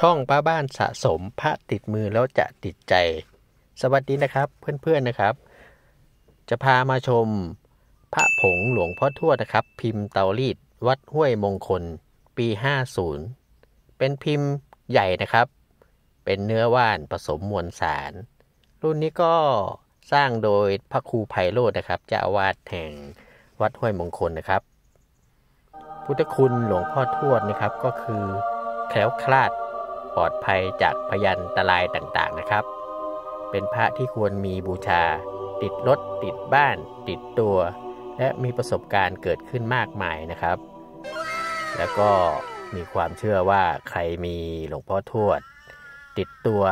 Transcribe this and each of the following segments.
ช่องป้าบ้านสะสมพระติดมือแล้วจะติดใจ สวัสดีนะครับเพื่อนๆนะครับ จะพามาชมพระผงหลวงพ่อทวดนะครับ พิมพ์เตารีดวัดห้วยมงคลปี 50 เป็นพิมพ์ใหญ่นะครับ เป็นเนื้อว่านผสมมวลสาร รุ่นนี้ก็สร้างโดยพระครูไพโรจนะครับเจ้าวาดแห่งวัดห้วยมงคลนะครับ พุทธคุณหลวงพ่อทวดนะครับก็คือแคล้วคลาดปลอดภัยจากพยันตรายต่างๆนะครับ เป็นพระที่ควรมีบูชาติดรถติดบ้านติดตัว และมีประสบการณ์เกิดขึ้นมากมายนะครับ แล้วก็มีความเชื่อว่าใครมีหลวงพ่อทวดติดตัว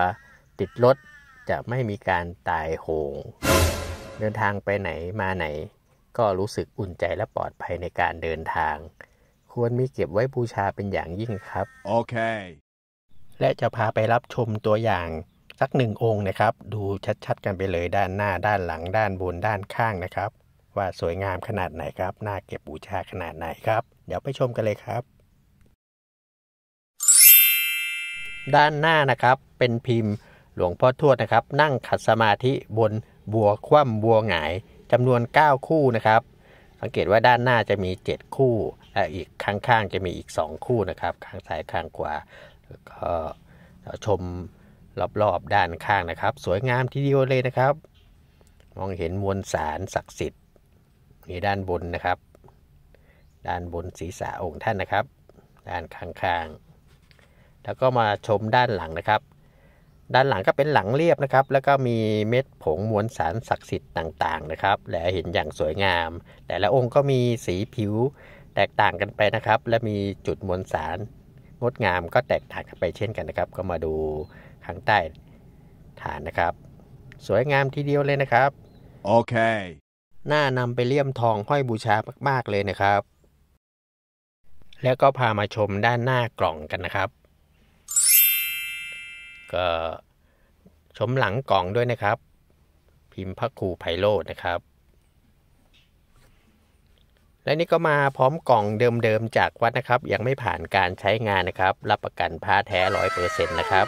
ติดรถจะไม่มีการตายโหงเดินทางไปไหนมาไหน ก็รู้สึกอุ่นใจและปลอดภัยในการเดินทาง ควรมีเก็บไว้บูชาเป็นอย่างยิ่งครับโอเคและจะพาไปรับชมตัวอย่างสักหนึ่งองค์นะครับ ดูชัด ๆ กันไปเลยด้านหน้าด้านหลัง ด้านบนด้านข้างนะครับ ว่าสวยงามขนาดไหนครับน่าเก็บบูชาขนาดไหนครับ เดี๋ยวไปชมกันเลยครับ ด้านหน้านะครับเป็นพิมพ์หลวงพ่อทวดนะครับ นั่งขัดสมาธิบนบัวคว่ำบัวหงายจำนวน 9 คู่นะครับสังเกตว่าด้านหน้าจะมี 7 คู่และอีกข้างๆจะมีอีก 2 คู่นะครับข้างซ้ายข้างขวาแล้วก็ชมรอบๆด้านข้างนะครับ สวยงามทีเดียวเลยนะครับ มองเห็นมวลสารศักดิ์สิทธิ์นี่ด้านบนนะครับ ด้านบนศีรษะองค์ท่านนะครับ ด้านข้างๆ แล้วก็มาชมด้านหลังนะครับ ด้านหลังก็เป็นหลังเรียบนะครับ แล้วก็มีเม็ดผงมวลสารศักดิ์สิทธิ์ต่างๆนะครับ และเห็นอย่างสวยงามแต่ละองค์ก็มีสีผิวแตกต่างกันไปนะครับ และมีจุดมวลสารงดงามก็แตกต่างกันไปเช่นกันนะครับ ก็มาดูข้างใต้ฐานนะครับ สวยงามทีเดียวเลยนะครับโอเคน่านำไปเลี่ยมทองห้อยบูชามากๆเลยนะครับ แล้วก็พามาชมด้านหน้ากล่องกันนะครับ ก็ชมหลังกล่องด้วยนะครับ พิมพ์พระครูไพโรจน์นะครับและนี่ก็มาพร้อมกล่องเดิมๆจากวัดนะครับ ยังไม่ผ่านการใช้งานนะครับ รับประกันผ้าแท้ร้อยเปอร์เซ็นต์นะครับ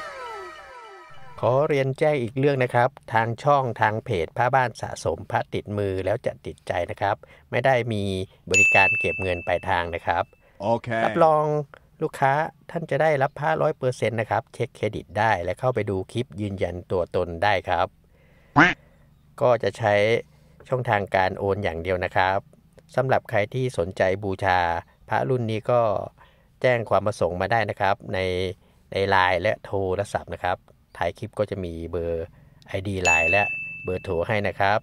ขอเรียนแจ้งอีกเรื่องนะครับ ทางช่องทางเพจผ้าบ้านสะสมผ้าติดมือแล้วจะติดใจนะครับ ไม่ได้มีบริการเก็บเงินปลายทางนะครับโอเครับรองลูกค้าท่านจะได้รับผ้าร้อยเปอร์เซ็นต์นะครับเช็คเครดิตได้และเข้าไปดูคลิปยืนยันตัวตนได้ครับก็จะใช้ช่องทางการโอนอย่างเดียวนะครับสำหรับใครที่สนใจบูชา พระรุ่นนี้ก็แจ้งความประสงค์มาได้นะครับ ในในไลน์และโทรศัพท์นะครับท้ายคลิปก็จะมีเบอร์ ID ไลน์และเบอร์โทรให้นะครับ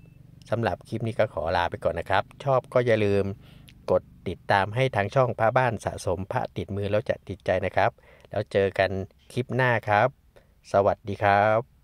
สำหรับคลิปนี้ก็ขอลาไปก่อนนะครับ ชอบก็อย่าลืมกดติดตามให้ ทางช่องพระบ้านสะสม พระติดมือแล้วจะติดใจนะครับ แล้วเจอกันคลิปหน้าครับ สวัสดีครับ